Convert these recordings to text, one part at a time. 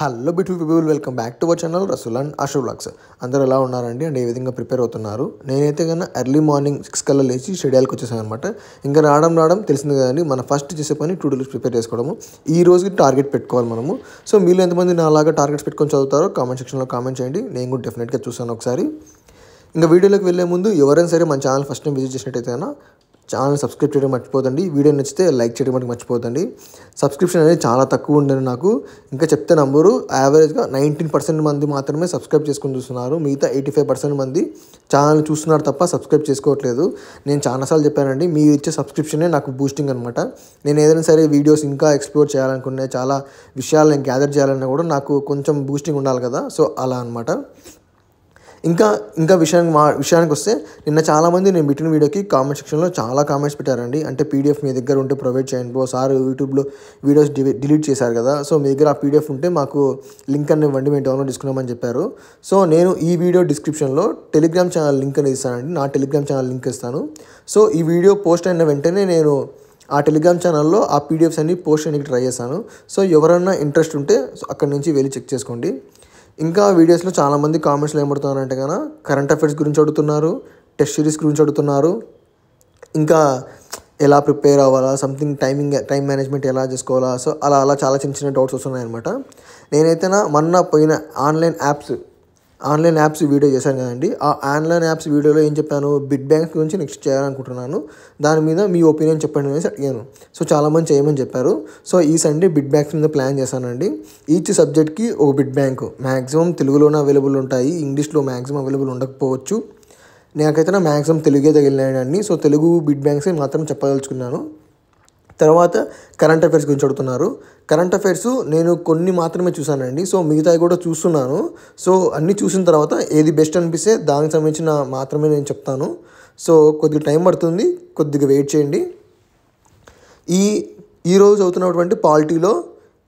hello beautiful people welcome back to our channel Rasool and Ashu blogs అందరూ ఎలా ఉన్నారండి and ఏ విధంగా ప్రిపేర్ అవుతున్నారు నేనైతే కన్నా ఎర్లీ మార్నింగ్ సిక్స్ కల్లా లేచి షెడ్యూల్కి వచ్చేసాను అనమాట ఇంకా రావడం రావడం తెలిసింది కదండి మన ఫస్ట్ చేసే పని టూ డేస్ ప్రిపేర్ చేసుకోవడము ఈ రోజుకి టార్గెట్ పెట్టుకోవాలి మనము సో మీరు ఎంతమంది నాలాగా టార్గెట్స్ పెట్టుకొని చదువుతారో కామెంట్ సెక్షన్లో కామెంట్ చేయండి నేను కూడా డెఫినెట్గా చూసాను ఒకసారి ఇంకా వీడియోలోకి వెళ్ళే ముందు ఎవరైనా సరే మన ఛానల్ ఫస్ట్ టైం విజిట్ చేసినట్టయితే ఛానల్ సబ్స్క్రైబ్ చేయడం మర్చిపోతండి వీడియో నచ్చితే లైక్ చేయడం మనకి మర్చిపోతండి సబ్స్క్రిప్షన్ అనేది చాలా తక్కువ ఉండేది నాకు ఇంకా చెప్తే నంబరు యావరేజ్గా నైన్టీన్ పర్సెంట్ మంది మాత్రమే సబ్స్క్రైబ్ చేసుకుని చూస్తున్నారు మిగతా ఎయిటీ ఫైవ్ పర్సెంట్ మంది ఛానల్ చూస్తున్నారు తప్ప సబ్స్క్రైబ్ చేసుకోవట్లేదు నేను చాలాసార్లు చెప్పానండి మీరు ఇచ్చే సబ్స్క్రిప్షనే నాకు బూస్టింగ్ అనమాట నేను ఏదైనా సరే వీడియోస్ ఇంకా ఎక్స్ప్లోర్ చేయాలనుకునే చాలా విషయాలు నేను గ్యాదర్ చేయాలన్నా కూడా నాకు కొంచెం బూస్టింగ్ ఉండాలి కదా సో అలా అనమాట ఇంకా ఇంకా విషయానికి మా విషయానికి వస్తే నిన్న చాలామంది నేను పెట్టిన వీడియోకి కామెంట్ సెక్షన్లో చాలా కామెంట్స్ పెట్టారండి అంటే పీడిఎఫ్ మీ దగ్గర ఉంటే ప్రొవైడ్ చేయండి బో సార్ యూట్యూబ్లో వీడియోస్ డిలీట్ చేశారు కదా సో మీ దగ్గర ఆ పీడిఎఫ్ ఉంటే మాకు లింక్ అనేది ఇవ్వండి మేము డౌన్లోడ్ చేసుకున్నామని చెప్పారు సో నేను ఈ వీడియో డిస్క్రిప్షన్లో టెలిగ్రామ్ ఛానల్ లింక్ అనేది ఇస్తానండి నా టెలిగ్రామ్ ఛానల్ లింక్ ఇస్తాను సో ఈ వీడియో పోస్ట్ అయిన వెంటనే నేను ఆ టెలిగ్రామ్ ఛానల్లో ఆ పీడిఎఫ్స్ అన్ని పోస్ట్ చేయడానికి ట్రై చేశాను సో ఎవరన్నా ఇంట్రెస్ట్ ఉంటే అక్కడి నుంచి వెళ్ళి చెక్ చేసుకోండి ఇంకా వీడియోస్లో చాలామంది కామెంట్స్లో ఏం పడుతున్నారంటే కరెంట్ అఫైర్స్ గురించి అడుగుతున్నారు టెస్ట్ సిరీస్ గురించి అడుగుతున్నారు ఇంకా ఎలా ప్రిపేర్ అవ్వాలా సంథింగ్ టైమింగ్ టైం మేనేజ్మెంట్ ఎలా చేసుకోవాలా సో అలా అలా చాలా చిన్న చిన్న డౌట్స్ అనమాట నేనైతే నా మొన్న పోయిన online apps online apps video చేశాను కదండి ఆ ఆన్లైన్ యాప్స్ వీడియోలో ఏం చెప్పాను బిట్ బ్యాంక్ గురించి నెక్స్ట్ చేయాలనుకుంటున్నాను దాని మీద మీ ఒపీనియన్ చెప్పండి అనేసి అడిగాను సో చాలామంది చేయమని చెప్పారు సో ఈ సండే బిట్ బ్యాంక్స్ మీద ప్లాన్ చేశానండి ఈచ్ సబ్జెక్ట్కి ఒక బిట్ బ్యాంక్ మ్యాక్సిమం తెలుగులోనే అవైలబుల్ ఉంటాయి ఇంగ్లీష్లో మ్యాక్సిమం అవైలబుల్ ఉండకపోవచ్చు నాకైతే నా మ్యాక్సిమం తెలుగే తగిలినాయండి సో తెలుగు బిట్ బ్యాంక్స్ మాత్రం చెప్పదలుచుకున్నాను తర్వాత కరెంట్ అఫైర్స్ గురించి అడుగుతున్నారు కరెంట్ అఫైర్స్ నేను కొన్ని మాత్రమే చూశానండి సో మిగతావి కూడా చూస్తున్నాను సో అన్నీ చూసిన తర్వాత ఏది బెస్ట్ అనిపిస్తే దానికి సంబంధించిన మాత్రమే నేను చెప్తాను సో కొద్దిగా టైం పడుతుంది కొద్దిగా వెయిట్ చేయండి ఈ ఈరోజు అవుతున్నటువంటి పాలిటీలో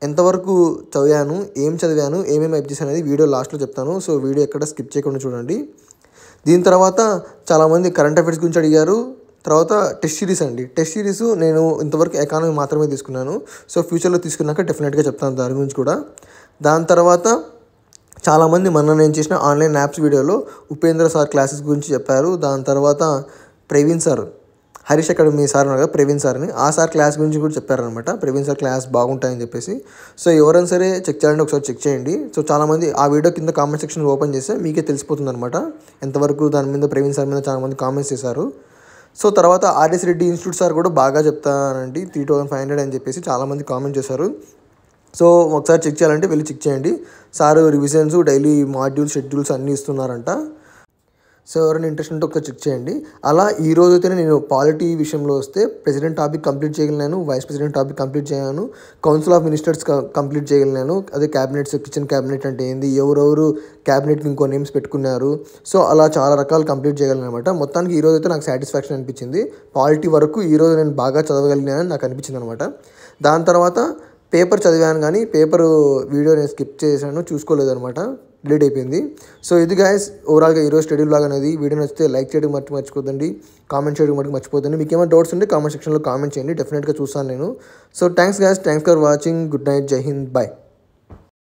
ఎంతవరకు చదివాను ఏం చదివాను ఏమేమి ఎప్ చేశాను అనేది వీడియో లాస్ట్లో చెప్తాను సో వీడియో ఎక్కడ స్కిప్ చేయకుండా చూడండి దీని తర్వాత చాలామంది కరెంట్ అఫైర్స్ గురించి అడిగారు తర్వాత టెస్ట్ సిరీస్ అండి టెస్ట్ సిరీస్ నేను ఇంతవరకు ఎకానమీ మాత్రమే తీసుకున్నాను సో ఫ్యూచర్లో తీసుకున్నాక డెఫినెట్గా చెప్తాను దాని గురించి కూడా దాని తర్వాత చాలామంది మొన్న నేను చేసిన ఆన్లైన్ యాప్స్ వీడియోలో ఉపేంద్ర సార్ క్లాసెస్ గురించి చెప్పారు దాని తర్వాత Praveen sir Harish Academy sir ఉన్నారు కదా ప్రవీణ్ సార్ని ఆ సార్ క్లాస్ గురించి కూడా చెప్పారనమాట ప్రవీణ్ సార్ క్లాస్ బాగుంటాయని చెప్పేసి సో ఎవరైనా సరే చెక్ చేయాలంటే ఒకసారి చెక్ చేయండి సో చాలామంది ఆ వీడియో కింద కామెంట్ సెక్షన్ ఓపెన్ చేస్తే మీకే తెలిసిపోతుంది అనమాట ఎంతవరకు దాని మీద ప్రవీణ్ సార్ మీద చాలామంది కామెంట్స్ చేశారు సో తర్వాత ఆర్ఎస్ రెడ్డి ఇన్స్టిట్యూట్ సార్ కూడా బాగా చెప్తానండి త్రీ థౌసండ్ ఫైవ్ హండ్రెడ్ అని చెప్పేసి చాలామంది కామెంట్ చేశారు సో ఒకసారి చెక్ చేయాలంటే వెళ్ళి చెక్ చేయండి sir revisions daily modules schedules అన్నీ ఇస్తున్నారంట సో ఎవరైనా ఇంట్రెస్ట్ ఉంటే ఒకసారి చెక్ చేయండి అలా ఈ రోజైతే నేను పాలిటీ విషయంలో వస్తే ప్రెసిడెంట్ టాపిక్ కంప్లీట్ చేయగలిగాను వైస్ ప్రెసిడెంట్ టాపిక్ కంప్లీట్ చేయను కౌన్సిల్ ఆఫ్ మినిస్టర్స్ కంప్లీట్ చేయగలిగాను అదే క్యాబినెట్స్ కిచెన్ క్యాబినెట్ అంటే ఏంది ఎవరెవరు క్యాబినెట్కి ఇంకో నేమ్స్ పెట్టుకున్నారు సో అలా చాలా రకాలు కంప్లీట్ చేయగలను అనమాట మొత్తానికి ఈ రోజు అయితే నాకు సాటిస్ఫాక్షన్ అనిపించింది పాలిటీ వరకు ఈరోజు నేను బాగా చదవగలిగినానని నాకు అనిపించింది అనమాట దాని తర్వాత పేపర్ చదివాను కానీ పేపర్ వీడియో నేను స్కిప్ చేశాను చూసుకోలేదు అనమాట డిలీట్ అయిపోయింది సో ఇది గాయస్ ఓవరాల్గా ఈరోజు స్టడీ లాగా అనేది వీడియో నచ్చితే లైక్ చేయడం మట్టి మర్చిపోతుంది కామెంట్ చేయడం మటుకు మర్చిపోతుంది మీకు ఏమైనా డౌట్స్ ఉంటే కామెంట్ సెక్షన్లో కామెంట్ చేయండి డెఫినెట్గా చూస్తాను నేను so thanks guys thanks for watching good night Jai Hind bye